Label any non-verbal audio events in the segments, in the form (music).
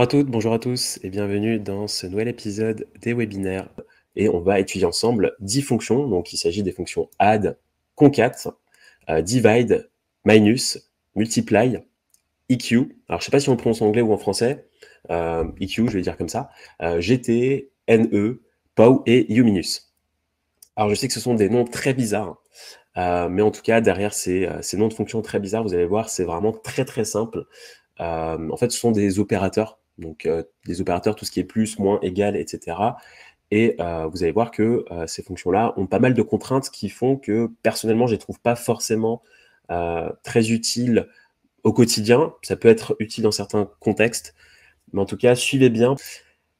Bonjour à toutes, bonjour à tous et bienvenue dans ce nouvel épisode des webinaires. Et on va étudier ensemble 10 fonctions. Donc il s'agit des fonctions add, concat, euh, divide, minus, multiply, EQ. Alors je ne sais pas si on prononce en anglais ou en français. EQ, euh, e je vais dire comme ça. Euh, GT, NE, POW et minus Alors je sais que ce sont des noms très bizarres. mais en tout cas, derrière ces, noms de fonctions très bizarres, vous allez voir, c'est vraiment très très simple. en fait, ce sont des opérateurs donc des euh, opérateurs, tout ce qui est plus, moins, égal, etc. Et euh, vous allez voir que euh, ces fonctions-là ont pas mal de contraintes qui font que personnellement, je ne les trouve pas forcément très utiles au quotidien. Ça peut être utile dans certains contextes, mais en tout cas, suivez bien.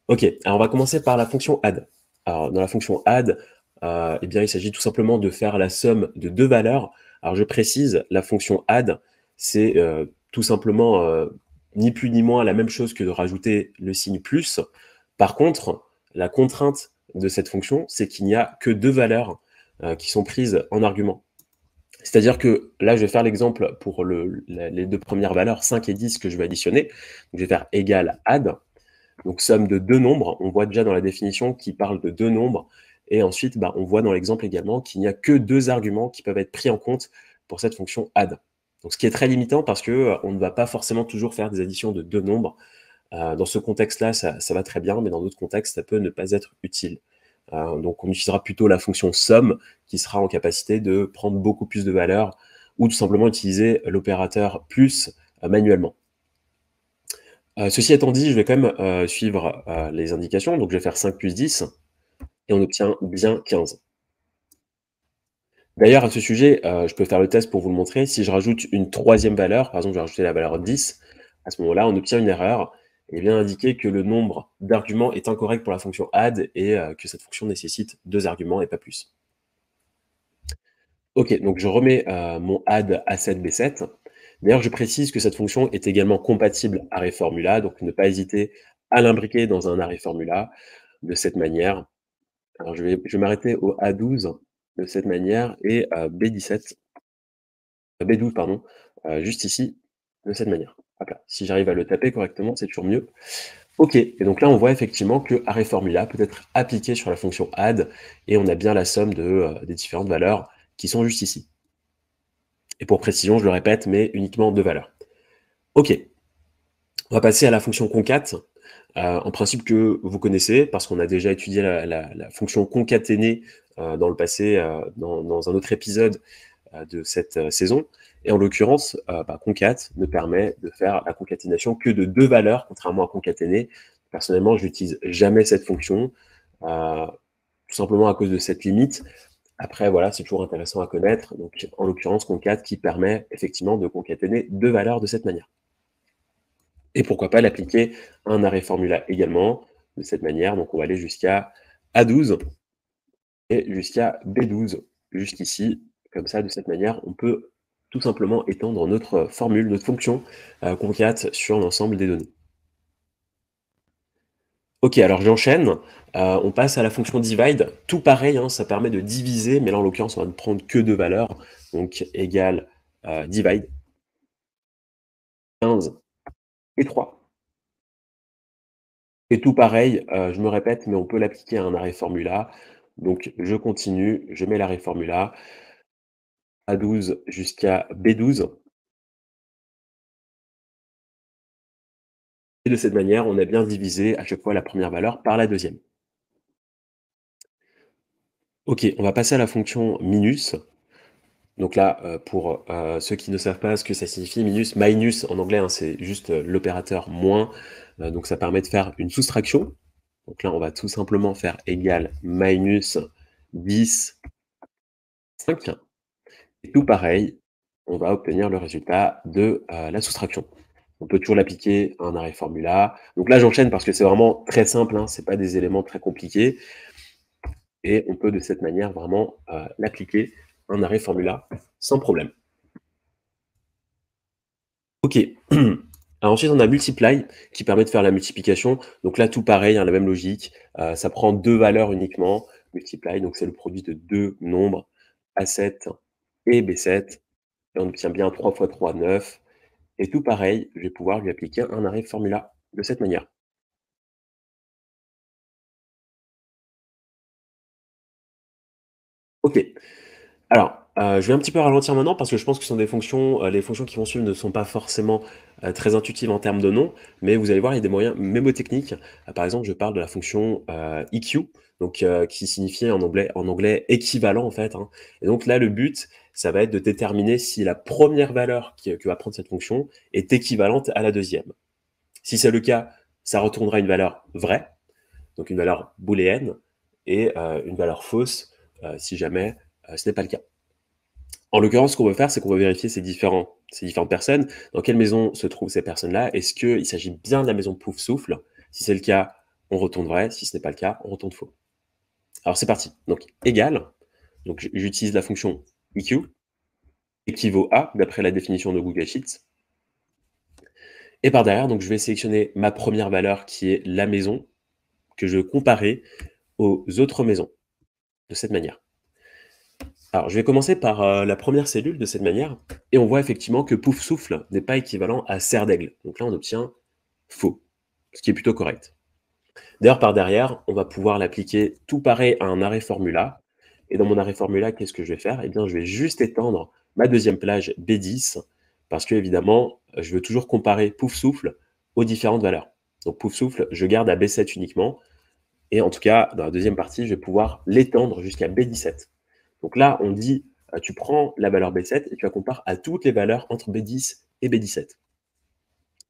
Ok, alors on va commencer par la fonction add. Alors dans la fonction add, eh bien, il s'agit tout simplement de faire la somme de deux valeurs. Alors je précise, la fonction add, c'est tout simplement ni plus ni moins la même chose que de rajouter le signe plus. Par contre, la contrainte de cette fonction, c'est qu'il n'y a que deux valeurs euh, qui sont prises en argument. C'est-à-dire que là, je vais faire l'exemple pour les deux premières valeurs, 5 et 10, que je vais additionner. je vais faire égal add, donc somme de deux nombres. On voit déjà dans la définition qu'il parle de deux nombres. Et ensuite, bah, on voit dans l'exemple également qu'il n'y a que deux arguments qui peuvent être pris en compte pour cette fonction add ce qui est très limitant parce que euh, on ne va pas forcément toujours faire des additions de deux nombres. Euh, dans ce contexte-là, ça, va très bien, mais dans d'autres contextes, ça peut ne pas être utile. Euh, donc, on utilisera plutôt la fonction somme qui sera en capacité de prendre beaucoup plus de valeurs, ou tout simplement utiliser l'opérateur plus manuellement. ceci étant dit, je vais quand même suivre les indications. Donc, je vais faire 5 plus 10 et on obtient bien 15. D'ailleurs, à ce sujet, euh, je peux faire le test pour vous le montrer. Si je rajoute une troisième valeur, par exemple, je vais rajouter la valeur 10, à ce moment-là, on obtient une erreur et bien indiquer que le nombre d'arguments est incorrect pour la fonction add et euh, que cette fonction nécessite deux arguments et pas plus. OK, donc je remets euh, mon add à 7 b 7 D'ailleurs, je précise que cette fonction est également compatible array formula, donc ne pas hésiter à l'imbriquer dans un arrêt formula de cette manière. Alors, je vais, je vais m'arrêter au A12 de cette manière et B17, B12, pardon, juste ici, de cette manière. Si j'arrive à le taper correctement, c'est toujours mieux. OK, et donc là, on voit effectivement que array formula peut être appliqué sur la fonction add, et on a bien la somme de, euh, des différentes valeurs qui sont juste ici. Et pour précision, je le répète, mais uniquement deux valeurs. OK, on va passer à la fonction concat, euh, en principe que vous connaissez, parce qu'on a déjà étudié la, la fonction concaténée euh, dans le passé, euh, dans, un autre épisode euh, de cette saison. Et en l'occurrence, bah, concat ne permet de faire la concaténation que de deux valeurs, contrairement à concaténer. Personnellement, je n'utilise jamais cette fonction, tout simplement à cause de cette limite. Après, voilà, c'est toujours intéressant à connaître. Donc, en l'occurrence, concat qui permet effectivement de concaténer deux valeurs de cette manière. Et pourquoi pas l'appliquer à un arrêt formula également de cette manière. Donc, on va aller jusqu'à A12 et jusqu'à B12, jusqu'ici. Comme ça, de cette manière, on peut tout simplement étendre notre formule, notre fonction concat euh, sur l'ensemble des données. Ok, alors j'enchaîne. Euh, on passe à la fonction divide. Tout pareil, hein, ça permet de diviser, mais là en l'occurrence, on va ne prendre que deux valeurs. Donc égal euh, divide 15 et 3. Et tout pareil, je me répète, mais on peut l'appliquer à un arrêt formula. Donc, je continue, je mets la formula A12 jusqu'à B12. Et de cette manière, on a bien divisé à chaque fois la première valeur par la deuxième. Ok, on va passer à la fonction minus. Donc là, euh, pour euh, ceux qui ne savent pas ce que ça signifie, minus, minus en anglais, hein, c'est juste euh, l'opérateur moins. donc ça permet de faire une soustraction. Donc là, on va tout simplement faire égal minus 10, 5. Et tout pareil, on va obtenir le résultat de euh, la soustraction. On peut toujours l'appliquer à un arrêt formula. Donc là, j'enchaîne parce que c'est vraiment très simple, hein, ce n'est pas des éléments très compliqués. Et on peut de cette manière vraiment euh, l'appliquer à un arrêt formula sans problème. OK. (clears throat) Alors ensuite, on a multiply qui permet de faire la multiplication. Donc là, tout pareil, hein, la même logique. Euh, ça prend deux valeurs uniquement. Multiply, donc c'est le produit de deux nombres, A7 et B7. Et on obtient bien 3 x 3, 9. Et tout pareil, je vais pouvoir lui appliquer un arrêt formula de cette manière. OK. Alors, euh, je vais un petit peu ralentir maintenant parce que je pense que ce sont des fonctions, euh, les fonctions qui vont suivre ne sont pas forcément euh, très intuitives en termes de nom, mais vous allez voir, il y a des moyens mémotechniques. par exemple, je parle de la fonction EQ, e donc qui signifie en anglais, en anglais équivalent en fait. Hein. Et donc là, le but, ça va être de déterminer si la première valeur qui, que va prendre cette fonction est équivalente à la deuxième. Si c'est le cas, ça retournera une valeur vraie, donc une valeur booléenne, et une valeur fausse si jamais ce n'est pas le cas. En l'occurrence, ce qu'on veut faire, c'est qu'on veut vérifier ces, différents, ces différentes personnes, dans quelle maison se trouvent ces personnes-là, est-ce qu'il s'agit bien de la maison Pouf Souffle Si c'est le cas, on retourne vrai, si ce n'est pas le cas, on retourne faux. Alors c'est parti, donc égal, donc j'utilise la fonction EQ, équivaut à, d'après la définition de Google Sheets, et par derrière, donc je vais sélectionner ma première valeur qui est la maison que je veux comparer aux autres maisons de cette manière. Alors, je vais commencer par euh, la première cellule de cette manière, et on voit effectivement que pouf souffle n'est pas équivalent à serre d'aigle. Donc là, on obtient faux, ce qui est plutôt correct. D'ailleurs, par derrière, on va pouvoir l'appliquer tout pareil à un arrêt formula. Et dans mon arrêt formula, qu'est-ce que je vais faire Eh bien, je vais juste étendre ma deuxième plage B10, parce que évidemment, je veux toujours comparer pouf souffle aux différentes valeurs. Donc pouf souffle, je garde à B7 uniquement. Et en tout cas, dans la deuxième partie, je vais pouvoir l'étendre jusqu'à B17. Donc là, on dit, euh, tu prends la valeur B7 et tu la compares à toutes les valeurs entre B10 et B17.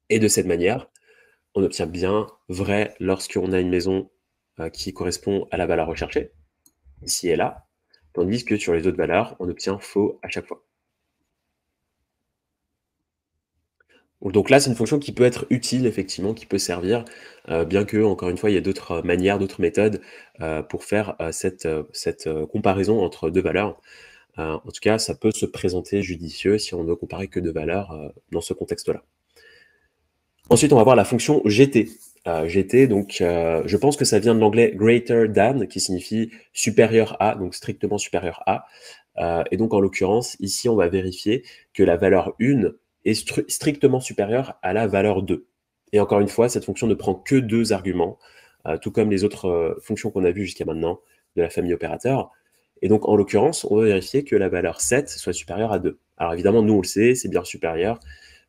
Et de cette manière, on obtient bien vrai lorsqu'on a une maison euh, qui correspond à la valeur recherchée, ici et là, tandis que sur les autres valeurs, on obtient faux à chaque fois. Donc là, c'est une fonction qui peut être utile, effectivement, qui peut servir, euh, bien que, encore une fois, il y ait d'autres euh, manières, d'autres méthodes euh, pour faire cette, cette comparaison entre deux valeurs. en tout cas, ça peut se présenter judicieux si on ne compare que deux valeurs dans ce contexte-là. Ensuite, on va voir la fonction GT. GT, donc je pense que ça vient de l'anglais greater than, qui signifie supérieur à, donc strictement supérieur à. et donc, en l'occurrence, ici, on va vérifier que la valeur 1 est strictement supérieur à la valeur 2. Et encore une fois, cette fonction ne prend que deux arguments, euh, tout comme les autres euh, fonctions qu'on a vues jusqu'à maintenant de la famille opérateur. Et donc, en l'occurrence, on va vérifier que la valeur 7 soit supérieure à 2. Alors évidemment, nous, on le sait, c'est bien supérieur.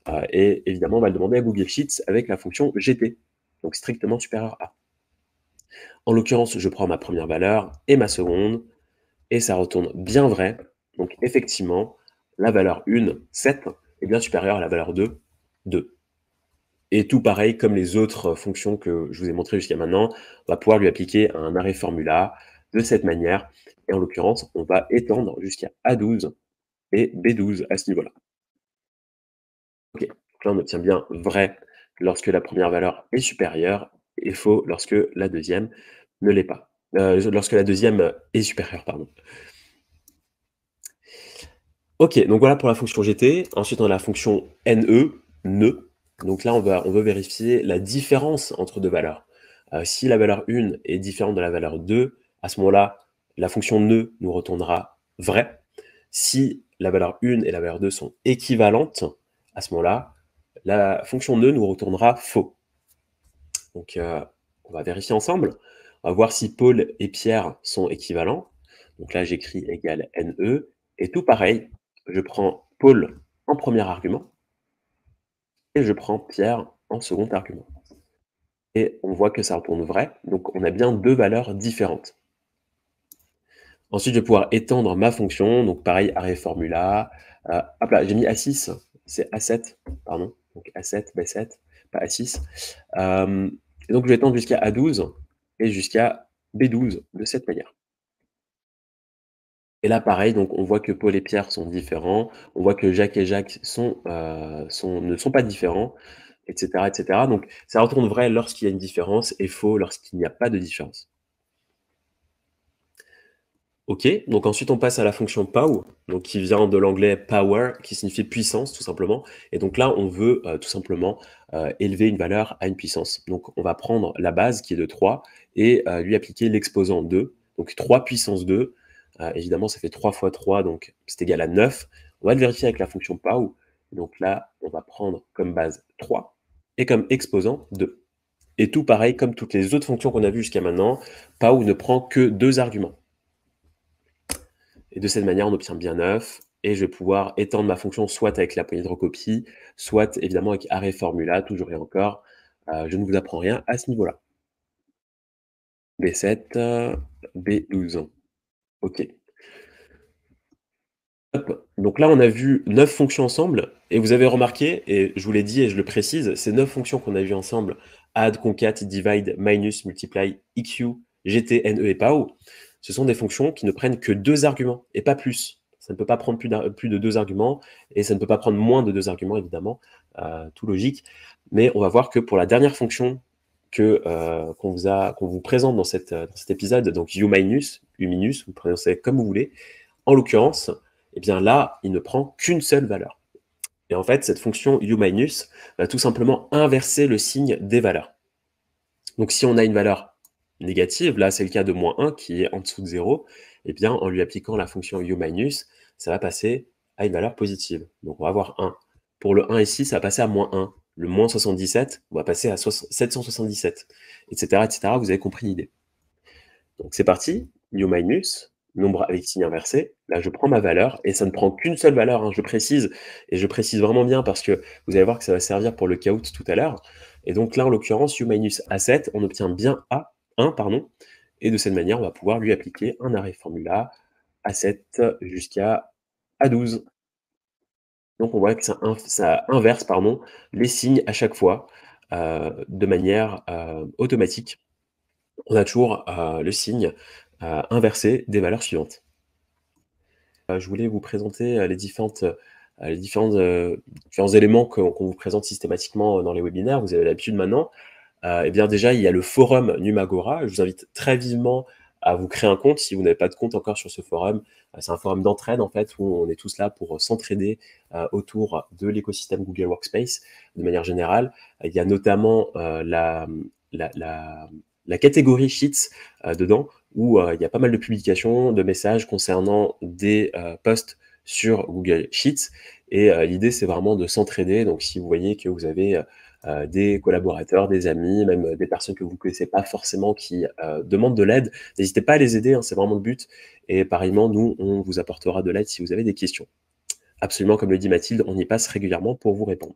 Euh, et évidemment, on va le demander à Google Sheets avec la fonction GT, donc strictement supérieure à. En l'occurrence, je prends ma première valeur et ma seconde, et ça retourne bien vrai. Donc effectivement, la valeur 1, 7, est bien supérieur à la valeur de 2. Et tout pareil, comme les autres fonctions que je vous ai montrées jusqu'à maintenant, on va pouvoir lui appliquer un arrêt formula de cette manière. Et en l'occurrence, on va étendre jusqu'à A12 et B12 à ce niveau-là. OK, donc là, on obtient bien vrai lorsque la première valeur est supérieure et faux lorsque la deuxième ne l'est pas. Euh, lorsque la deuxième est supérieure, pardon. Ok, donc voilà pour la fonction GT. Ensuite, on a la fonction NE, NE. Donc là, on, va, on veut vérifier la différence entre deux valeurs. Euh, si la valeur 1 est différente de la valeur 2, à ce moment-là, la fonction NE nous retournera vrai. Si la valeur 1 et la valeur 2 sont équivalentes, à ce moment-là, la fonction NE nous retournera faux. Donc, euh, on va vérifier ensemble. On va voir si Paul et Pierre sont équivalents. Donc là, j'écris égal NE. Et tout pareil, je prends Paul en premier argument et je prends Pierre en second argument. Et on voit que ça retourne vrai, donc on a bien deux valeurs différentes. Ensuite, je vais pouvoir étendre ma fonction, donc pareil, arrêt formula. Euh, hop là, j'ai mis A6, c'est A7, pardon, donc A7, B7, pas A6. Euh, donc je vais étendre jusqu'à A12 et jusqu'à B12 de cette manière. Et là, pareil, donc on voit que Paul et Pierre sont différents, on voit que Jacques et Jacques euh, ne sont pas différents, etc., etc. Donc ça retourne vrai lorsqu'il y a une différence et faux lorsqu'il n'y a pas de différence. Ok, donc ensuite on passe à la fonction POW, donc qui vient de l'anglais power, qui signifie puissance tout simplement. Et donc là, on veut euh, tout simplement euh, élever une valeur à une puissance. Donc on va prendre la base qui est de 3 et lui appliquer l'exposant 2. Donc 3 puissance 2, euh, évidemment, ça fait 3 fois 3, donc c'est égal à 9. On va le vérifier avec la fonction POW. Donc là, on va prendre comme base 3 et comme exposant 2. Et tout pareil, comme toutes les autres fonctions qu'on a vues jusqu'à maintenant, POW ne prend que deux arguments. Et de cette manière, on obtient bien 9. Et je vais pouvoir étendre ma fonction soit avec la poignée de recopie, soit évidemment avec arrêt formula, toujours et encore. Euh, je ne vous apprends rien à ce niveau-là. B7, euh, B12. OK. Donc là, on a vu neuf fonctions ensemble. Et vous avez remarqué, et je vous l'ai dit et je le précise, ces neuf fonctions qu'on a vues ensemble, add, concat, divide, minus, multiply, iq, gt, ne et pao, ce sont des fonctions qui ne prennent que deux arguments et pas plus. Ça ne peut pas prendre plus, de deux arguments et ça ne peut pas prendre moins de deux arguments, évidemment, euh, tout logique. Mais on va voir que pour la dernière fonction euh, qu'on vous présente dans, euh, cet épisode donc U-, minus, vous prononcez comme vous voulez en l'occurrence eh bien là il ne prend qu'une seule valeur et en fait cette fonction minus va tout simplement inverser le signe des valeurs donc si on a une valeur négative là c'est le cas de moins 1 qui est en dessous de 0 Et eh bien en lui appliquant la fonction minus, ça va passer à une valeur positive donc on va avoir 1 pour le 1 ici ça va passer à moins 1 le moins 77, on va passer à 777, etc., etc. Vous avez compris l'idée. Donc c'est parti, U-, minus, nombre avec signe inversé. Là, je prends ma valeur et ça ne prend qu'une seule valeur, hein, je précise. Et je précise vraiment bien parce que vous allez voir que ça va servir pour le count tout à l'heure. Et donc là, en l'occurrence, U minus A7, on obtient bien A1, pardon. Et de cette manière, on va pouvoir lui appliquer un arrêt formula A7 jusqu'à A12. Donc on voit que ça, inverse les signes à chaque fois euh, de manière euh, automatique. On a toujours euh, le signe inversé des valeurs suivantes. je voulais vous présenter les différentes différents éléments qu'on vous présente systématiquement dans les webinaires, vous avez l'habitude maintenant. Et eh bien déjà, il y a le forum Numagora. Je vous invite très vivement à vous créer un compte si vous n'avez pas de compte encore sur ce forum. Euh, c'est un forum d'entraide en fait où on est tous là pour euh, s'entraider euh, autour de l'écosystème Google Workspace de manière générale. Il y a notamment la, la, catégorie Sheets dedans où il y a pas mal de publications, de messages concernant des posts sur Google Sheets. Et euh, l'idée, c'est vraiment de s'entraider. Donc, si vous voyez que vous avez euh, euh, des collaborateurs, des amis, même des personnes que vous ne connaissez pas forcément qui demandent de l'aide, n'hésitez pas à les aider. Hein, c'est vraiment le but. Et pareillement, nous, on vous apportera de l'aide si vous avez des questions. Absolument, comme le dit Mathilde, on y passe régulièrement pour vous répondre.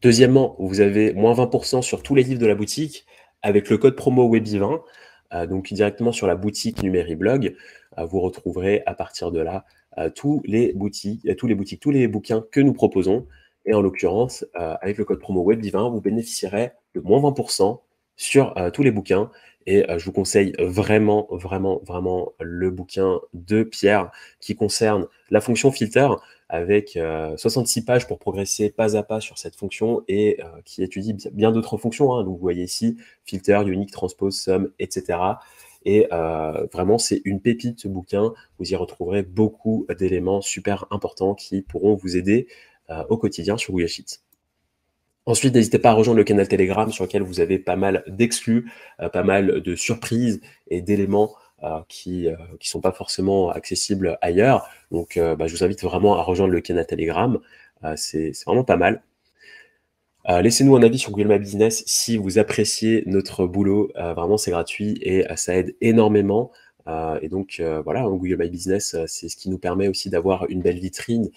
Deuxièmement, vous avez moins 20% sur tous les livres de la boutique avec le code promo Webi20. donc directement sur la boutique Numériblog, vous retrouverez à partir de là tous les boutiques, tous les boutiques, tous les bouquins que nous proposons. Et en l'occurrence, euh, avec le code promo Web vous bénéficierez de moins 20% sur euh, tous les bouquins. Et euh, je vous conseille vraiment, vraiment, vraiment le bouquin de Pierre qui concerne la fonction filter avec 66 pages pour progresser pas à pas sur cette fonction et qui étudie bien d'autres fonctions. Hein. Donc vous voyez ici, filter, unique, transpose, sum, etc. Et euh, vraiment, c'est une pépite ce bouquin. Vous y retrouverez beaucoup d'éléments super importants qui pourront vous aider euh, au quotidien sur Google Ensuite, n'hésitez pas à rejoindre le canal Telegram sur lequel vous avez pas mal d'exclus, euh, pas mal de surprises et d'éléments qui ne sont pas forcément accessibles ailleurs. Donc, bah, je vous invite vraiment à rejoindre le canal Telegram. c'est vraiment pas mal. Euh, laissez-nous un avis sur Google My Business si vous appréciez notre boulot. Euh, vraiment, c'est gratuit et euh, ça aide énormément. et donc, voilà, hein, Google My Business, c'est ce qui nous permet aussi d'avoir une belle vitrine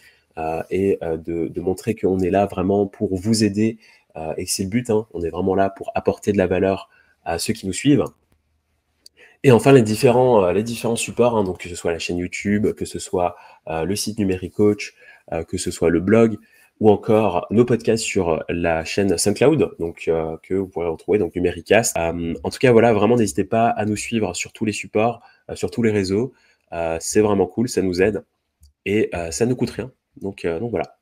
et de, montrer qu'on est là vraiment pour vous aider et que c'est le but. Hein. on est vraiment là pour apporter de la valeur à ceux qui nous suivent. Et enfin, les différents, supports, hein, donc que ce soit la chaîne YouTube, que ce soit le site Numérique Coach, que ce soit le blog, ou encore nos podcasts sur euh, la chaîne SoundCloud, donc euh, que vous pourrez retrouver, donc Numericast. Euh, en tout cas, voilà, vraiment, n'hésitez pas à nous suivre sur tous les supports, sur tous les réseaux. c'est vraiment cool, ça nous aide et ça ne coûte rien. Donc, donc voilà.